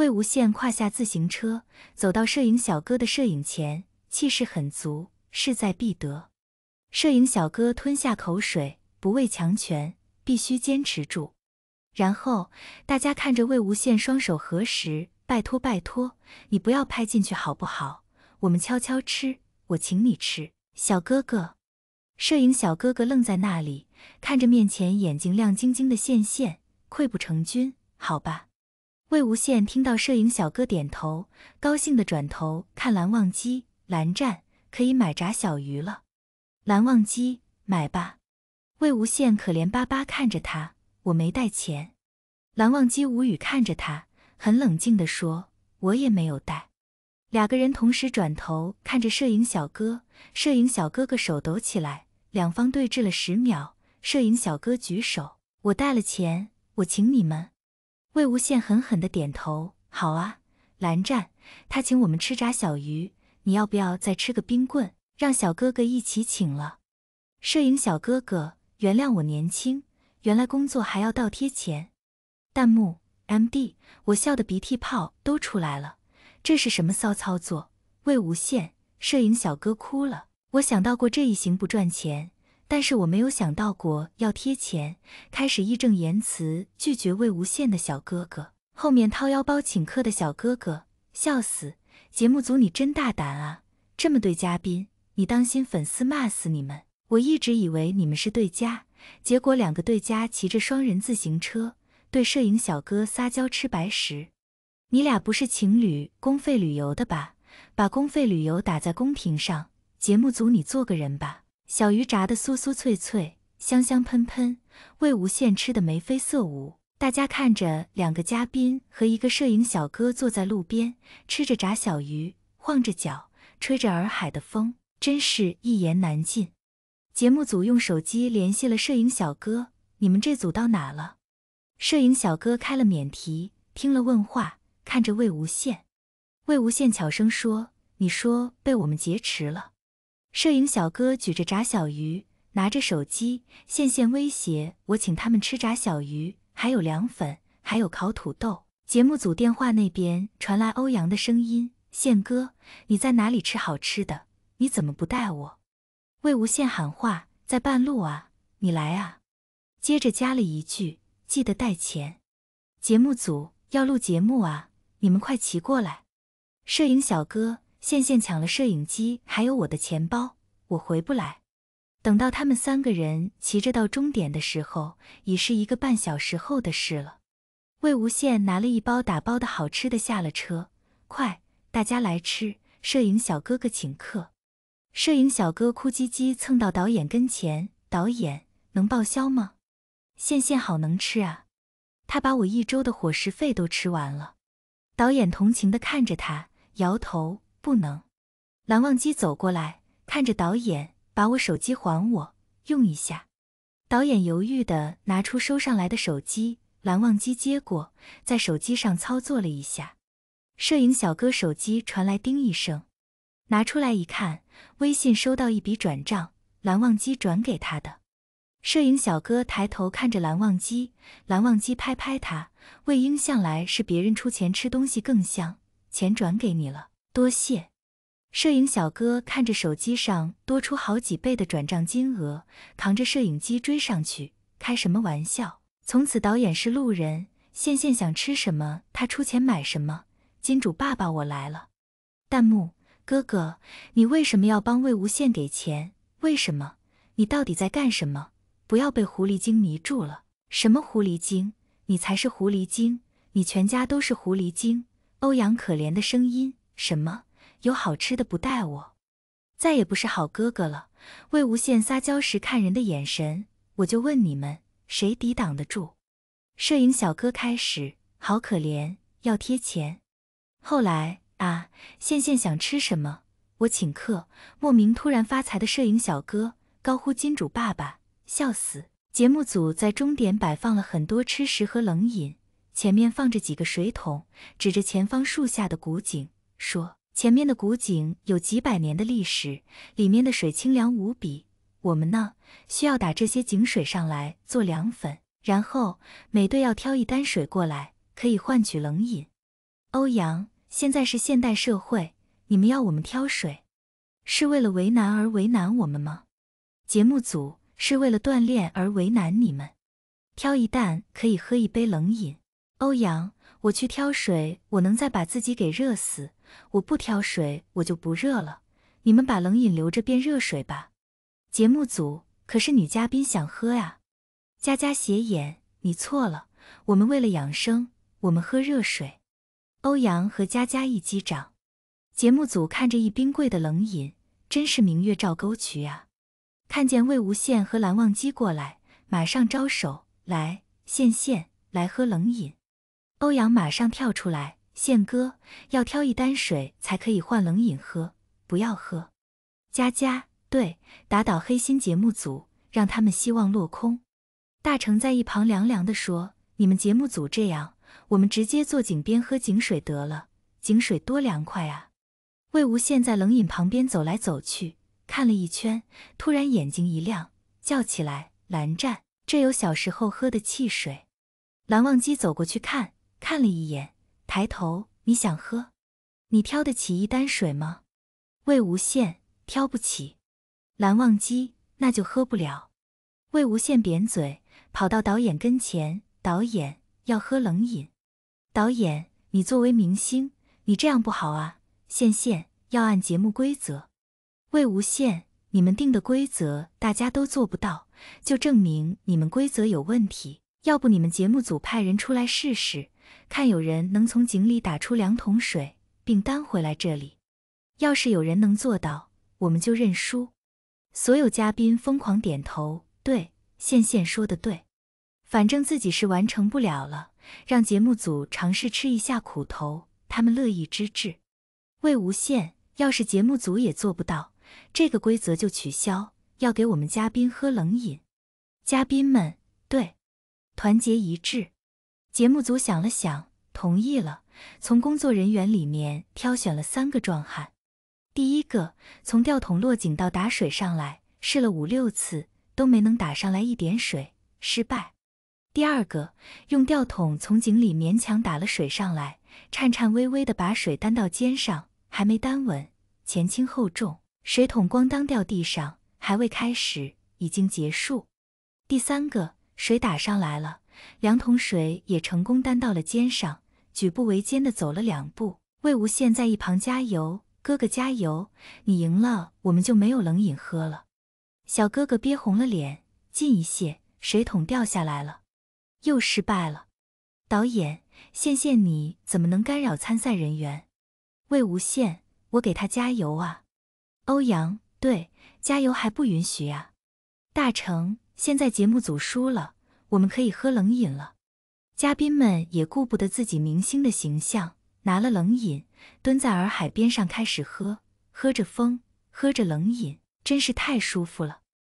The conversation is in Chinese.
魏无羡跨下自行车，走到摄影小哥的摄影前，气势很足，势在必得。摄影小哥吞下口水，不畏强权，必须坚持住。然后大家看着魏无羡双手合十，拜托拜托，你不要拍进去好不好？我们悄悄吃，我请你吃，小哥哥。摄影小哥哥愣在那里，看着面前眼睛亮晶晶的羡羡，溃不成军。好吧。魏无羡听到摄影小哥点头，高兴的转头看蓝忘机、蓝湛，可以买炸小鱼了。蓝忘机买吧。魏无羡可怜巴巴看着他，我没带钱。蓝忘机无语看着他，很冷静的说：“我也没有带。”两个人同时转头看着摄影小哥，摄影小哥哥手抖起来，两方对峙了十秒。摄影小哥举手：“我带了钱，我请你们。”魏无羡狠狠地点头，好啊，蓝湛，他请我们吃炸小鱼，你要不要再吃个冰棍，让小哥哥一起请了。摄影小哥哥，原谅我年轻，原来工作还要倒贴钱。弹幕，M D，我笑的鼻涕泡都出来了，这是什么骚操作？魏无羡，摄影小哥哭了，我想到过这一行不赚钱。但是我没有想到过要贴钱，开始义正言辞拒绝魏无羡的小哥哥，后面掏腰包请客的小哥哥，笑死！节目组你真大胆啊，这么对嘉宾，你当心粉丝骂死你们！我一直以为你们是对家，结果两个对家骑着双人自行车对摄影小哥撒娇吃白食，你俩不是情侣公费旅游的吧？把公费旅游打在公屏上，节目组你做个人吧。小鱼炸的酥酥脆脆，香香喷喷，魏无羡吃的眉飞色舞。大家看着两个嘉宾和一个摄影小哥坐在路边吃着炸小鱼，晃着脚，吹着洱海的风，真是一言难尽。节目组用手机联系了摄影小哥：“你们这组到哪了？”摄影小哥开了免提，听了问话，看着魏无羡。魏无羡悄声说：“你说被我们劫持了。”摄影小哥举着炸小鱼，拿着手机，线线威胁我，请他们吃炸小鱼，还有凉粉，还有烤土豆。节目组电话那边传来欧阳的声音：“线哥，你在哪里吃好吃的？你怎么不带我？”魏无羡喊话：“在半路啊，你来啊！”接着加了一句：“记得带钱。”节目组要录节目啊，你们快骑过来！摄影小哥。线线抢了摄影机，还有我的钱包，我回不来。等到他们三个人骑着到终点的时候，已是一个半小时后的事了。魏无羡拿了一包打包的好吃的下了车，快，大家来吃，摄影小哥哥请客。摄影小哥哭唧唧蹭到导演跟前，导演能报销吗？线线好能吃啊，他把我一周的伙食费都吃完了。导演同情地看着他，摇头。不能，蓝忘机走过来，看着导演，把我手机还我用一下。导演犹豫的拿出收上来的手机，蓝忘机接过，在手机上操作了一下。摄影小哥手机传来叮一声，拿出来一看，微信收到一笔转账，蓝忘机转给他的。摄影小哥抬头看着蓝忘机，蓝忘机拍拍他，魏婴向来是别人出钱吃东西更香，钱转给你了。多谢，摄影小哥看着手机上多出好几倍的转账金额，扛着摄影机追上去。开什么玩笑！从此导演是路人，羡羡想吃什么他出钱买什么。金主爸爸我来了！弹幕：哥哥，你为什么要帮魏无羡给钱？为什么？你到底在干什么？不要被狐狸精迷住了！什么狐狸精？你才是狐狸精！你全家都是狐狸精！欧阳可怜的声音。什么？有好吃的不带我，再也不是好哥哥了。魏无羡撒娇时看人的眼神，我就问你们，谁抵挡得住？摄影小哥开始好可怜，要贴钱。后来啊，羡羡想吃什么，我请客。莫名突然发财的摄影小哥高呼“金主爸爸”，笑死。节目组在终点摆放了很多吃食和冷饮，前面放着几个水桶，指着前方树下的古井。说前面的古井有几百年的历史，里面的水清凉无比。我们呢需要打这些井水上来做凉粉，然后每队要挑一担水过来，可以换取冷饮。欧阳，现在是现代社会，你们要我们挑水，是为了为难而为难我们吗？节目组是为了锻炼而为难你们，挑一担可以喝一杯冷饮。欧阳。我去挑水，我能再把自己给热死。我不挑水，我就不热了。你们把冷饮留着变热水吧。节目组，可是女嘉宾想喝啊。佳佳斜眼，你错了，我们为了养生，我们喝热水。欧阳和佳佳一击掌。节目组看着一冰柜的冷饮，真是明月照沟渠啊。看见魏无羡和蓝忘机过来，马上招手来，羡羡来喝冷饮。欧阳马上跳出来：“宪哥要挑一担水才可以换冷饮喝，不要喝。”佳佳对打倒黑心节目组，让他们希望落空。大成在一旁凉凉地说：“你们节目组这样，我们直接坐井边喝井水得了，井水多凉快啊！”魏无羡在冷饮旁边走来走去，看了一圈，突然眼睛一亮，叫起来：“蓝湛，这有小时候喝的汽水。”蓝忘机走过去看。看了一眼，抬头，你想喝？你挑得起一担水吗？魏无羡挑不起。蓝忘机那就喝不了。魏无羡扁嘴，跑到导演跟前，导演要喝冷饮。导演，你作为明星，你这样不好啊。羡羡要按节目规则。魏无羡，你们定的规则大家都做不到，就证明你们规则有问题。要不你们节目组派人出来试试。看有人能从井里打出两桶水，并担回来这里。要是有人能做到，我们就认输。所有嘉宾疯狂点头。对，羡羡说的对，反正自己是完成不了了，让节目组尝试吃一下苦头，他们乐意之至。魏无羡，要是节目组也做不到，这个规则就取消，要给我们嘉宾喝冷饮。嘉宾们，对，团结一致。节目组想了想，同意了，从工作人员里面挑选了三个壮汉。第一个从吊桶落井到打水上来，试了五六次都没能打上来一点水，失败。第二个用吊桶从井里勉强打了水上来，颤颤巍巍的把水担到肩上，还没担稳，前轻后重，水桶咣当掉地上。还未开始，已经结束。第三个水打上来了。两桶水也成功担到了肩上，举步维艰的走了两步。魏无羡在一旁加油：“哥哥加油，你赢了，我们就没有冷饮喝了。”小哥哥憋红了脸，进一些，水桶掉下来了，又失败了。导演，羡羡你怎么能干扰参赛人员？魏无羡，我给他加油啊！欧阳，对，加油还不允许啊！大成，现在节目组输了。我们可以喝冷饮了，嘉宾们也顾不得自己明星的形象，拿了冷饮，蹲在洱海边上开始喝，喝着风，喝着冷饮，真是太舒服了。